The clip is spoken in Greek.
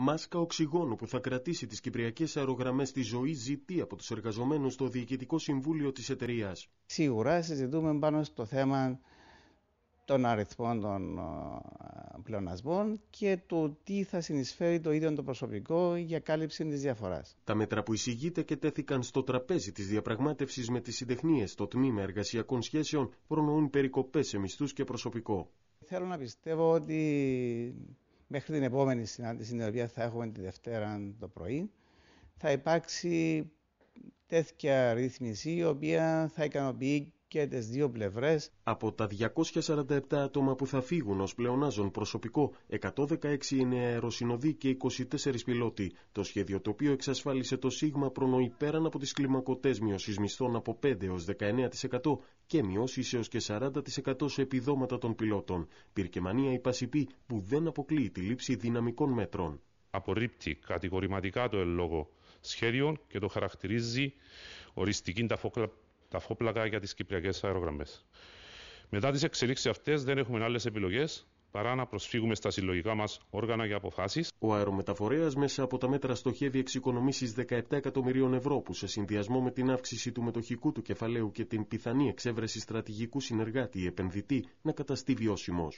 Μάσκα οξυγόνου που θα κρατήσει τις Κυπριακές αερογραμμές στη ζωή ζητεί από τους εργαζομένους στο Διοικητικό Συμβούλιο της εταιρείας. Σίγουρα συζητούμε πάνω στο θέμα των αριθμών των ε, πλεονασμών και το τι θα συνεισφέρει το ίδιο το προσωπικό για κάλυψη της διαφοράς. Τα μέτρα που εισηγείται και τέθηκαν στο τραπέζι της διαπραγμάτευσης με τις συντεχνίες στο τμήμα εργασιακών σχέσεων προνοούν περικοπές σε μισθούς και προσωπικό. Θέλω να πιστεύω ότι μέχρι την επόμενη συνάντηση, την οποία θα έχουμε τη Δευτέρα το πρωί, θα υπάρξει τέτοια ρύθμιση η οποία θα ικανοποιεί και τις δύο πλευρές. Από τα 247 άτομα που θα φύγουν ως πλεονάζον προσωπικό, 116 είναι αεροσυνοδοί και 24 πιλότοι. Το σχέδιο το οποίο εξασφάλισε το ΣΥΓΜΑ προνοεί πέραν από τις κλιμακωτές μειώσεις μισθών από 5 έως 19% και μειώσει έω και 40% σε επιδόματα των πιλότων. Πυρκεμανία Πασιπή που δεν αποκλείει τη λήψη δυναμικών μέτρων. Απορρίπτει κατηγορηματικά το εν λόγω και το χαρακτηρίζει οριστική ταφόπλακα για τις κυπριακές αερογραμμές. Μετά τις εξελίξεις αυτές δεν έχουμε άλλες επιλογές παρά να προσφύγουμε στα συλλογικά μας όργανα για αποφάσεις. Ο αερομεταφορέας μέσα από τα μέτρα στοχεύει εξοικονομήσεις 17 εκατομμυρίων ευρώ που σε συνδυασμό με την αύξηση του μετοχικού του κεφαλαίου και την πιθανή εξέβρεση στρατηγικού συνεργάτη ή επενδυτή να καταστεί βιώσιμος.